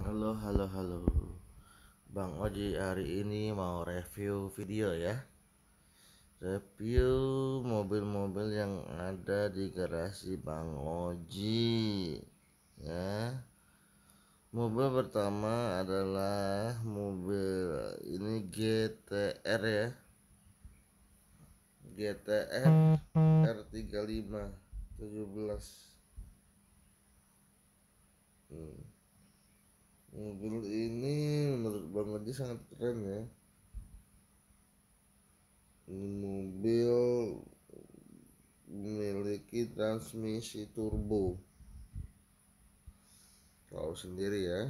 Halo, halo, halo. Bang Oji hari ini mau review video ya. Review mobil-mobil yang ada di garasi Bang Oji. Ya. Mobil pertama adalah mobil ini GTR ya. GTR R35 17. Hmm mobil ini menurut Bang Oji sangat keren ya ini mobil memiliki transmisi turbo kalau sendiri ya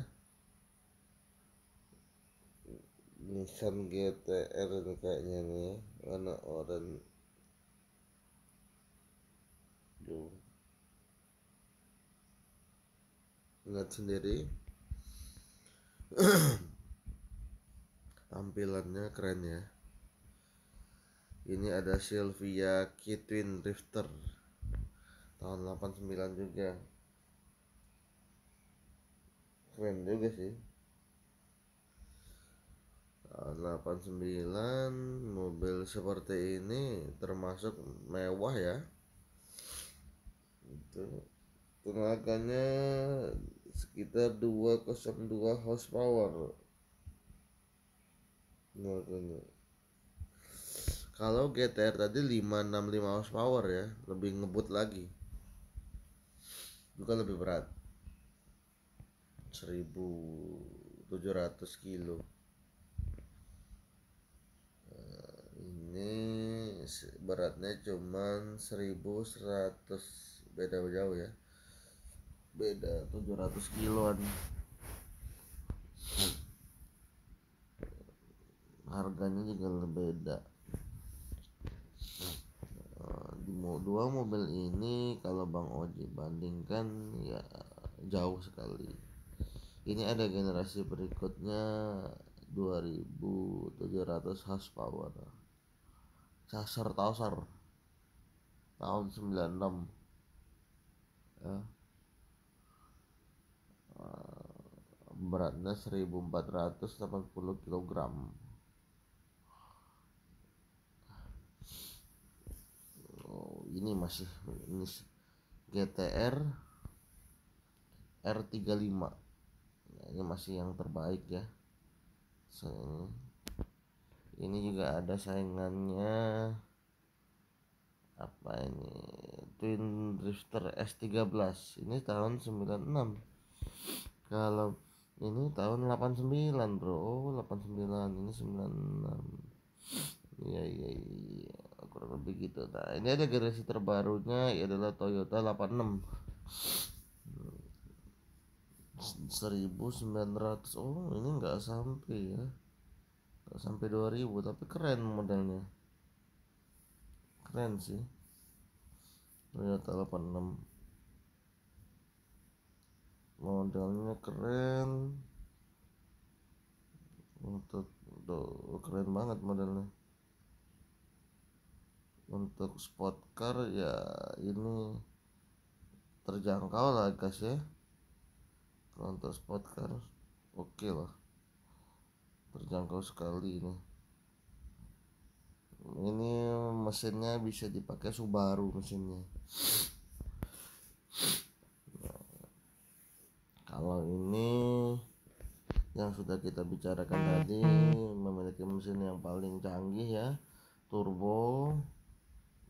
Nissan GTR ini kayaknya nih ya. warna oranye tuh lihat sendiri tampilannya keren ya ini ada Sylvia Kitwin Rifter tahun 89 juga keren juga sih tahun 89 mobil seperti ini termasuk mewah ya itu tenaganya sekitar 202 horsepower motornya kalau GTR tadi 565 horsepower ya lebih ngebut lagi juga kan lebih berat 1700 kilo nah, ini beratnya cuman 1100 beda jauh ya beda 700 kiloan harganya juga beda eh, di dua mobil ini kalau Bang Oji bandingkan ya jauh sekali ini ada generasi berikutnya 2700 horsepower Chaser Tauser tahun 96 ya Eh, beratnya 1480 kg oh, ini masih ini GTR R35 nah, ini masih yang terbaik ya so, ini juga ada saingannya apa ini Twin Drifter S13 ini tahun 96 kalau ini tahun 89 bro oh, 89 ini 96 iya iya iya kurang lebih gitu nah ini ada generasi terbarunya ya adalah Toyota 86 1900 oh ini nggak sampai ya nggak sampai 2000 tapi keren modelnya keren sih Toyota 86 modalnya keren untuk keren banget modelnya untuk sport car ya ini terjangkau lah guys ya kalau untuk sport car oke okay lah terjangkau sekali ini ini mesinnya bisa dipakai Subaru mesinnya kalau ini yang sudah kita bicarakan hmm. tadi memiliki mesin yang paling canggih ya turbo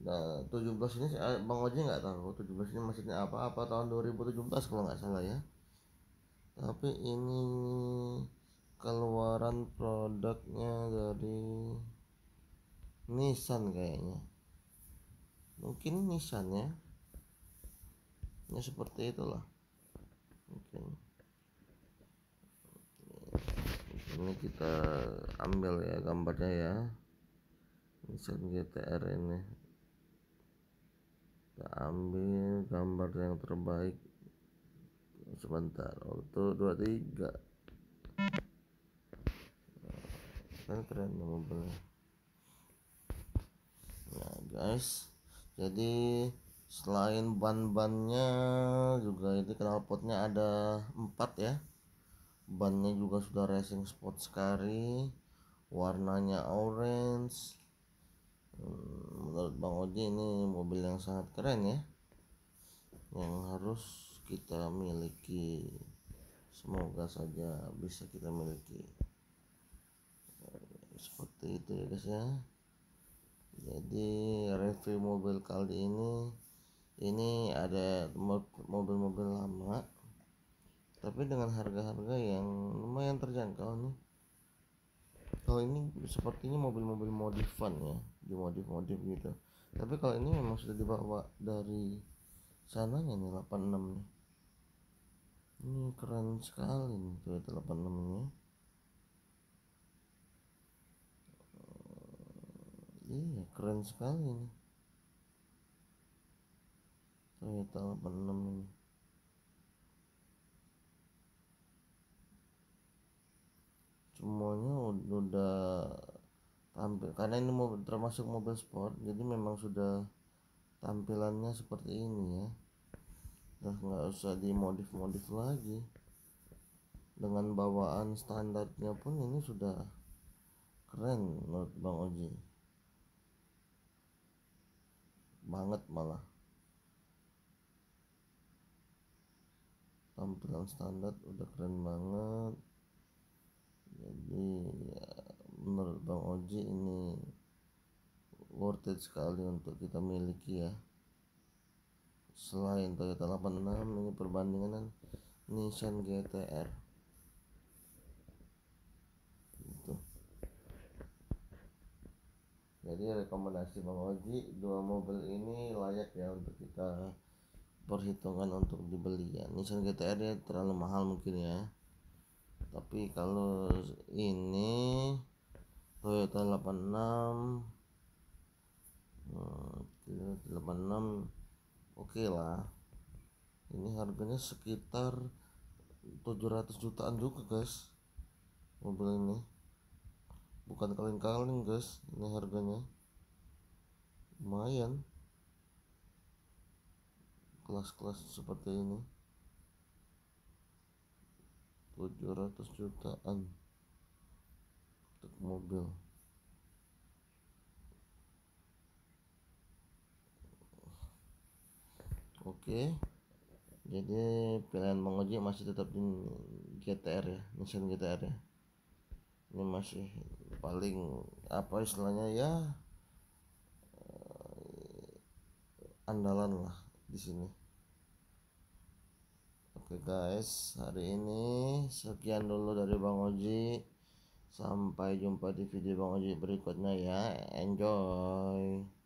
nah 17 ini eh, Bang Oji nggak tahu 17 ini mesinnya apa apa tahun 2017 kalau nggak salah ya tapi ini keluaran produknya dari Nissan kayaknya mungkin Nissan ya ini ya, seperti itulah ini kita ambil ya gambarnya ya Nissan GTR ini kita ambil gambar yang terbaik sebentar auto 23 kan keren ya mobilnya nah guys jadi selain ban-bannya juga ini knalpotnya ada empat ya bannya juga sudah racing sport sekali warnanya orange hmm, menurut Bang Oji ini mobil yang sangat keren ya yang harus kita miliki semoga saja bisa kita miliki eh, seperti itu ya guys ya jadi review mobil kali ini ini ada mobil-mobil lama tapi dengan harga-harga yang lumayan terjangkau nih kalau ini sepertinya mobil-mobil modifan ya di modif modif gitu tapi kalau ini memang sudah dibawa dari sananya nih 86 nih ini keren sekali nih Toyota 86 nya iya keren sekali nih saya tahu enam ini. Semuanya udah tampil karena ini mau termasuk mobil sport jadi memang sudah tampilannya seperti ini ya udah nggak usah dimodif-modif lagi dengan bawaan standarnya pun ini sudah keren menurut Bang Oji banget malah tampilan standar udah keren banget jadi ya, menurut Bang Oji ini worth it sekali untuk kita miliki ya selain Toyota 86 ini perbandingan Nissan GTR gitu jadi rekomendasi Bang Oji dua mobil ini layak ya untuk kita perhitungan untuk dibeli ya Nissan GTR ya terlalu mahal mungkin ya tapi kalau ini Toyota 86 86 oke okay lah ini harganya sekitar 700 jutaan juga guys mobil ini bukan kaleng-kaleng guys ini harganya lumayan kelas-kelas seperti ini 700 jutaan untuk mobil oke jadi pilihan mengojek masih tetap di GTR ya Nissan GTR ya ini masih paling apa istilahnya ya eh, andalan lah di sini Oke guys, hari ini sekian dulu dari Bang Oji. Sampai jumpa di video Bang Oji berikutnya ya. Enjoy.